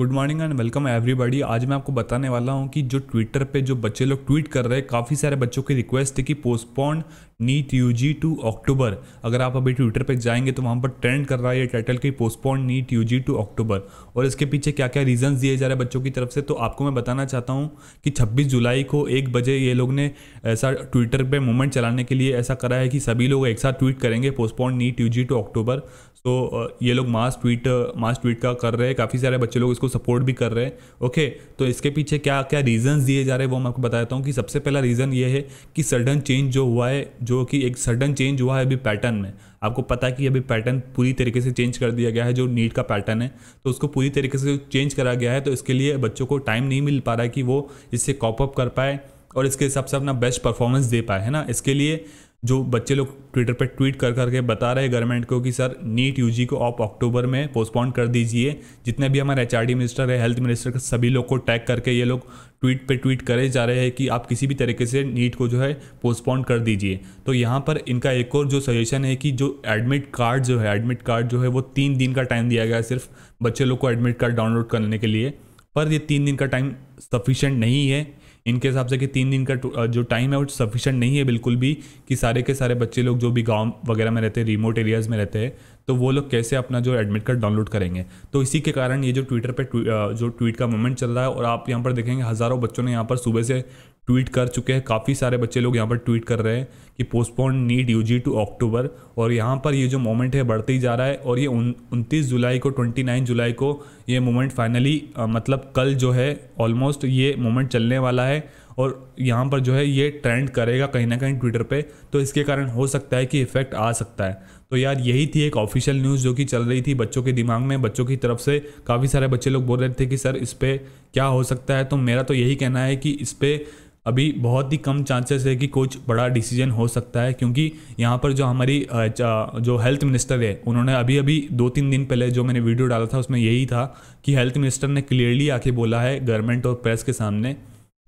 Good morning and welcome everybody आज मैं आपको बताने वाला हूँ कि जो ट्विटर पे जो बच्चे लोग ट्वीट कर रहे हैं काफ़ी सारे बच्चों की रिक्वेस्ट है कि postpone NEET UG to October अगर आप अभी ट्विटर पे जाएंगे तो वहाँ पर ट्रेंड कर रहा है ये टाइटल की postpone NEET UG to October और इसके पीछे क्या क्या रीजन दिए जा रहे हैं बच्चों की तरफ से तो आपको मैं बताना चाहता हूँ कि छब्बीस जुलाई को एक बजे ये लोग ने ऐसा ट्विटर पर मूवमेंट चलाने के लिए ऐसा करा है कि सभी लोग एक साथ ट्वीट करेंगे postpone NEET UG to October so तो, ये लोग मास ट्वीट मास ट्वीट का कर रहे हैं काफ़ी सारे बच्चे लोग इसको सपोर्ट भी कर रहे हैं ओके तो इसके पीछे क्या क्या रीजंस दिए जा रहे हैं वो मैं आपको बताता हूँ कि सबसे पहला रीज़न ये है कि सडन चेंज जो हुआ है जो कि एक सडन चेंज हुआ है अभी पैटर्न में आपको पता है कि अभी पैटर्न पूरी तरीके से चेंज कर दिया गया है जो नीट का पैटर्न है तो उसको पूरी तरीके से चेंज करा गया है तो इसके लिए बच्चों को टाइम नहीं मिल पा रहा है कि वो इससे कॉपअप कर पाए और इसके हिसाब से अपना बेस्ट परफॉर्मेंस दे पाए है ना इसके लिए जो बच्चे लोग ट्विटर पर ट्वीट कर करके बता रहे गवर्नमेंट को कि सर नीट यूजी को आप अक्टूबर में पोस्टपोन कर दीजिए जितने भी हमारे एच मिनिस्टर है हेल्थ मिनिस्टर का सभी लोग को टैग करके ये लोग ट्वीट पे ट्वीट करे जा रहे हैं कि आप किसी भी तरीके से नीट को जो है पोस्टपोन कर दीजिए तो यहाँ पर इनका एक और जो सजेशन है कि जो एडमिट कार्ड जो है एडमिट कार्ड जो है वो तीन दिन का टाइम दिया गया है सिर्फ बच्चे लोग को एडमिट कार्ड डाउनलोड करने के लिए पर ये तीन दिन का टाइम सफिशेंट नहीं है इनके हिसाब से कि तीन दिन का जो टाइम है वो सफिशेंट नहीं है बिल्कुल भी कि सारे के सारे बच्चे लोग जो भी गांव वगैरह में रहते हैं रिमोट एरियाज़ में रहते हैं तो वो लोग कैसे अपना जो एडमिट कार्ड डाउनलोड करेंगे तो इसी के कारण ये जो ट्विटर पर जो ट्वीट का मूवमेंट चल रहा है और आप यहाँ पर देखेंगे हज़ारों बच्चों ने यहाँ पर सुबह से ट्वीट कर चुके हैं काफ़ी सारे बच्चे लोग यहाँ पर ट्वीट कर रहे हैं कि postpone NEET UG to October और यहाँ पर ये जो मोमेंट है बढ़ते ही जा रहा है और ये उनतीस जुलाई को 29 जुलाई को ये मोमेंट फाइनली मतलब कल जो है ऑलमोस्ट ये मोमेंट चलने वाला है और यहाँ पर जो है ये ट्रेंड करेगा कहीं ना कहीं ट्विटर पे तो इसके कारण हो सकता है कि इफेक्ट आ सकता है तो यार यही थी एक ऑफिशियल न्यूज़ जो कि चल रही थी बच्चों के दिमाग में बच्चों की तरफ से काफ़ी सारे बच्चे लोग बोल रहे थे कि सर इस पर क्या हो सकता है तो मेरा तो यही कहना है कि इस पर अभी बहुत ही कम चांसेस है कि कुछ बड़ा डिसीजन हो सकता है क्योंकि यहाँ पर जो हमारी जो हेल्थ मिनिस्टर है उन्होंने अभी अभी दो तीन दिन पहले जो मैंने वीडियो डाला था उसमें यही था कि हेल्थ मिनिस्टर ने क्लियरली आके बोला है गवर्नमेंट और प्रेस के सामने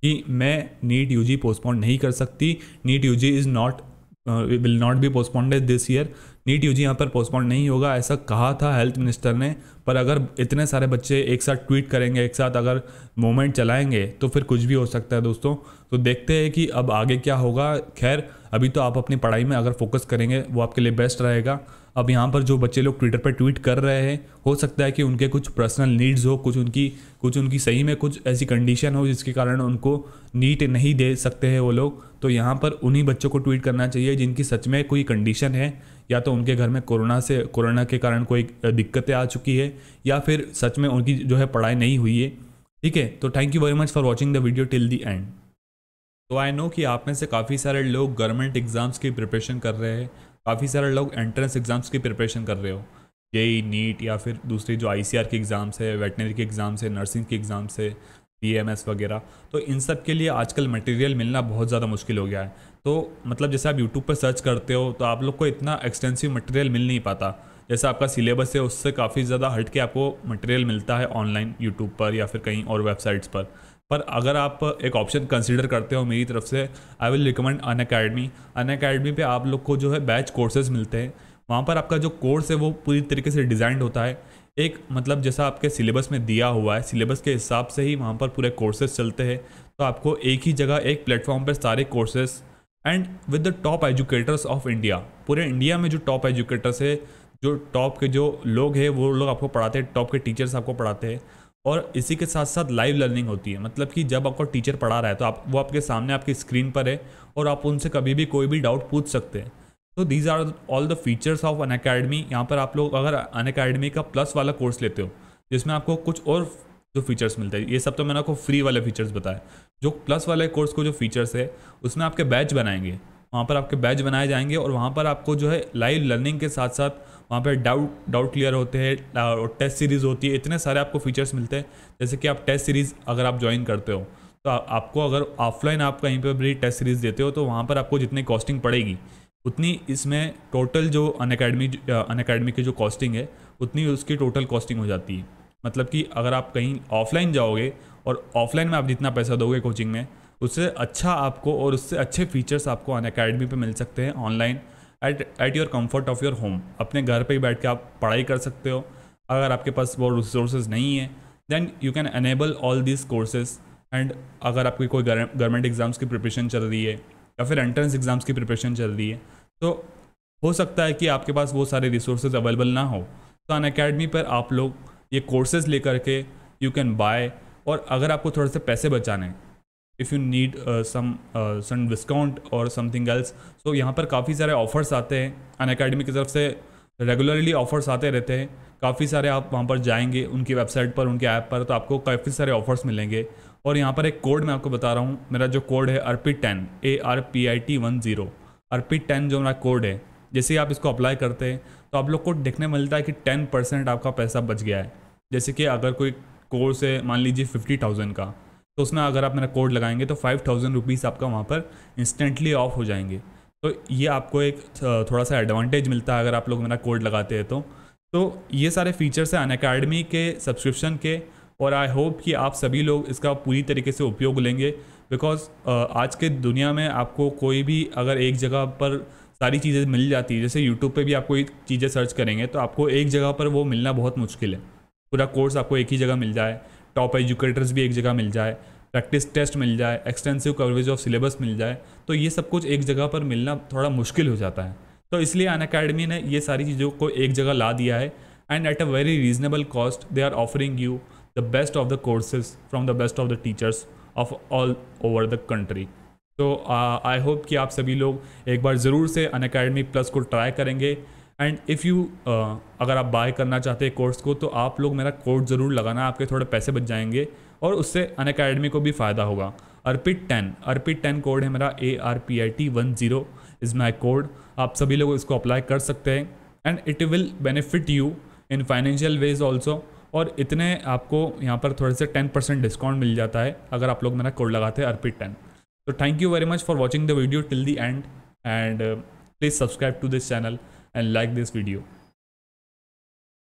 कि मैं नीट यूजी पोस्टपोन नहीं कर सकती NEET UG is not will not be postponed this year NEET UG यहाँ पर पोस्टपोन नहीं होगा ऐसा कहा था हेल्थ मिनिस्टर ने पर अगर इतने सारे बच्चे एक साथ ट्वीट करेंगे एक साथ अगर मोमेंट चलाएंगे तो फिर कुछ भी हो सकता है दोस्तों तो देखते हैं कि अब आगे क्या होगा खैर अभी तो आप अपनी पढ़ाई में अगर फोकस करेंगे वो आपके लिए बेस्ट रहेगा अब यहाँ पर जो बच्चे लोग ट्विटर पर ट्वीट कर रहे हैं हो सकता है कि उनके कुछ पर्सनल नीड्स हो कुछ उनकी कुछ उनकी सही में कुछ ऐसी कंडीशन हो जिसके कारण उनको नीट नहीं दे सकते हैं वो लोग तो यहाँ पर उन्हीं बच्चों को ट्वीट करना चाहिए जिनकी सच में कोई कंडीशन है या तो उनके घर में कोरोना से कोरोना के कारण कोई दिक्कतें आ चुकी है या फिर सच में उनकी जो है पढ़ाई नहीं हुई है ठीक है तो thank you very much for watching the video till the end तो आई नो कि आप में से काफ़ी सारे लोग गवर्नमेंट एग्ज़ाम्स की प्रिपरेशन कर रहे हैं काफ़ी सारे लोग एंट्रेंस एग्ज़ाम्स की प्रिपरेशन कर रहे हो जेई नीट या फिर दूसरी जो आई के एग्ज़ाम्स है वेटनरी के एग्ज़ाम्स है नर्सिंग के एग्ज़ाम्स है पी वगैरह तो इन सब के लिए आजकल मटेरियल मिलना बहुत ज़्यादा मुश्किल हो गया है तो मतलब जैसे आप यूट्यूब पर सर्च करते हो तो आप लोग को इतना एक्सटेंसिव मटेरियल मिल नहीं पाता जैसे आपका सिलेबस है उससे काफ़ी ज़्यादा हट के आपको मटेरियल मिलता है ऑनलाइन यूट्यूब पर या फिर कहीं और वेबसाइट्स पर पर अगर आप एक ऑप्शन कंसिडर करते हो मेरी तरफ से I will recommend Unacademy Unacademy पर आप लोग को जो है बैच कोर्सेज मिलते हैं वहाँ पर आपका जो कोर्स है वो पूरी तरीके से डिज़ाइंड होता है एक मतलब जैसा आपके सिलेबस में दिया हुआ है सिलेबस के हिसाब से ही वहाँ पर पूरे कोर्सेज चलते हैं तो आपको एक ही जगह एक प्लेटफॉर्म पर सारे courses and with the top educators of India पूरे इंडिया में जो टॉप एजुकेटर्स है जो टॉप के जो लोग हैं वो लोग आपको पढ़ाते हैं टॉप के टीचर्स आपको पढ़ाते हैं और इसी के साथ साथ लाइव लर्निंग होती है मतलब कि जब आपको टीचर पढ़ा रहा है तो आप वो आपके सामने आपकी स्क्रीन पर है और आप उनसे कभी भी कोई भी डाउट पूछ सकते हैं तो these are all the features of Unacademy यहाँ पर आप लोग अगर अन अकेडमी का प्लस वाला कोर्स लेते हो जिसमें आपको कुछ और जो फीचर्स मिलते हैं ये सब तो मैंने आपको फ्री वाले फीचर्स बताए जो प्लस वाले कोर्स को जो फीचर्स है उसमें आपके बैच बनाएंगे वहाँ पर आपके बैच बनाए जाएंगे और वहाँ पर आपको जो है लाइव लर्निंग के साथ साथ वहाँ पर डाउट डाउट क्लियर होते हैं और टेस्ट सीरीज़ होती है इतने सारे आपको फीचर्स मिलते हैं जैसे कि आप टेस्ट सीरीज़ अगर आप ज्वाइन करते हो तो आपको अगर ऑफलाइन आप कहीं पर भी टेस्ट सीरीज़ देते हो तो वहाँ पर आपको जितनी कॉस्टिंग पड़ेगी उतनी इसमें टोटल जो अन अकेडमी अन अकेडमी की जो कॉस्टिंग है उतनी उसकी टोटल कॉस्टिंग हो जाती है मतलब कि अगर आप कहीं ऑफलाइन जाओगे और ऑफलाइन में आप जितना पैसा दोगे कोचिंग में उससे अच्छा आपको और उससे अच्छे फीचर्स आपको अन अकेडमी पर मिल सकते हैं online at at your comfort of your home अपने घर पर ही बैठ के आप पढ़ाई कर सकते हो अगर आपके पास वो रिसोर्सेज नहीं है then you can enable all this courses and अगर आपकी कोई गवर्नमेंट एग्ज़ाम्स की प्रिपरेशन चल रही है या फिर एंट्रेंस एग्ज़ाम्स की प्रिपरेशन चल रही है तो हो सकता है कि आपके पास वो सारे रिसोर्सेज अवेलेबल ना हो तो अन अकेडमी पर आप लोग ये कोर्सेज लेकर के यू कैन बाय और अगर आपको थोड़े से पैसे बचाने if you need some some discount और समथिंग एल्स सो यहाँ पर काफ़ी सारे ऑफर्स आते हैं अन अकेडमी की तरफ से रेगुलरली ऑफर्स आते रहते हैं काफ़ी सारे आप वहाँ पर जाएंगे उनकी वेबसाइट पर उनके ऐप पर तो आपको काफ़ी सारे ऑफर्स मिलेंगे और यहाँ पर एक कोड मैं आपको बता रहा हूँ मेरा जो कोड है Arpit ten A R P I T one zero Arpit ten जो मेरा कोड है जैसे ही आप इसको अप्लाई करते हैं तो आप लोग को देखने मिलता है कि टेन परसेंट आपका पैसा बच गया है जैसे कि अगर कोई कोर्स है मान लीजिए फिफ्टी थाउजेंड का तो उसमें अगर आप मेरा कोड लगाएंगे तो फाइव थाउजेंड रुपीज़ आपका वहाँ पर इंस्टेंटली ऑफ हो जाएंगे तो ये आपको एक थोड़ा सा एडवांटेज मिलता है अगर आप लोग मेरा कोड लगाते हैं तो तो ये सारे फीचर्स हैं अन के सब्सक्रिप्शन के और आई होप कि आप सभी लोग इसका पूरी तरीके से उपयोग लेंगे बिकॉज आज के दुनिया में आपको कोई भी अगर एक जगह पर सारी चीज़ें मिल जाती है जैसे यूट्यूब पे भी आप कोई चीज़ें सर्च करेंगे तो आपको एक जगह पर वो मिलना बहुत मुश्किल है पूरा कोर्स आपको एक ही जगह मिल जाए टॉप एजुकेटर्स भी एक जगह मिल जाए प्रैक्टिस टेस्ट मिल जाए एक्सटेंसिव कवरेज ऑफ सिलेबस मिल जाए तो ये सब कुछ एक जगह पर मिलना थोड़ा मुश्किल हो जाता है तो इसलिए अन अकेडमी ने ये सारी चीज़ों को एक जगह ला दिया है and at a very reasonable cost they are offering you the best of the courses from the best of the teachers of all over the country तो आई uh, होप कि आप सभी लोग एक बार ज़रूर से अन अकेडमी प्लस को ट्राई करेंगे एंड इफ़ यू अगर आप बाय करना चाहते हैं कोर्स को तो आप लोग मेरा कोड ज़रूर लगाना आपके थोड़े पैसे बच जाएंगे और उससे अन को भी फ़ायदा होगा Arpit ten Arpit ten code है मेरा A R P I T one zero is my code आप सभी लोग इसको अप्लाई कर सकते हैं and it will benefit you in financial ways also और इतने आपको यहाँ पर थोड़े से टेन परसेंट डिस्काउंट मिल जाता है अगर आप लोग मेरा कोड लगाते हैं अर्पित टेन तो thank you very much for watching the video till the end and please subscribe to this channel and like this video.